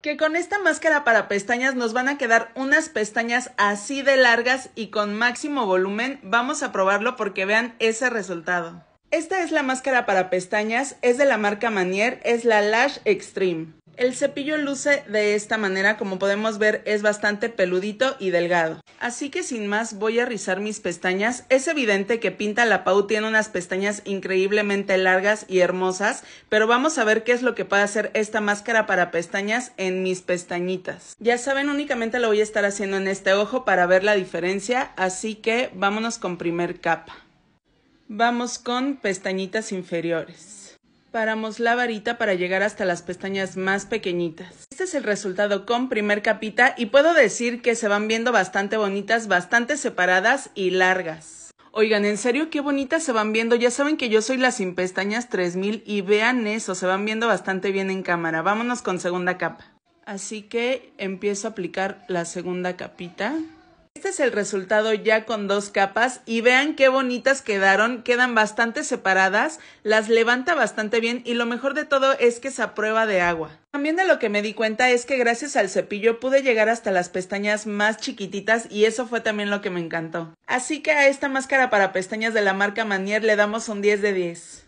Que con esta máscara para pestañas nos van a quedar unas pestañas así de largas y con máximo volumen. Vamos a probarlo porque vean ese resultado. Esta es la máscara para pestañas, es de la marca Manier, es la Lash Extreme. El cepillo luce de esta manera, como podemos ver es bastante peludito y delgado. Así que sin más voy a rizar mis pestañas. Es evidente que Pinta la Pau tiene unas pestañas increíblemente largas y hermosas, pero vamos a ver qué es lo que puede hacer esta máscara para pestañas en mis pestañitas. Ya saben, únicamente lo voy a estar haciendo en este ojo para ver la diferencia, así que vámonos con primer capa. Vamos con pestañitas inferiores. Paramos la varita para llegar hasta las pestañas más pequeñitas. Este es el resultado con primer capita y puedo decir que se van viendo bastante bonitas, bastante separadas y largas. Oigan, en serio, qué bonitas se van viendo. Ya saben que yo soy la sin pestañas 3000 y vean eso, se van viendo bastante bien en cámara. Vámonos con segunda capa. Así que empiezo a aplicar la segunda capita. Este es el resultado ya con dos capas y vean qué bonitas quedaron, quedan bastante separadas, las levanta bastante bien y lo mejor de todo es que se aprueba de agua. También de lo que me di cuenta es que gracias al cepillo pude llegar hasta las pestañas más chiquititas y eso fue también lo que me encantó. Así que a esta máscara para pestañas de la marca Manier le damos un 10 de 10.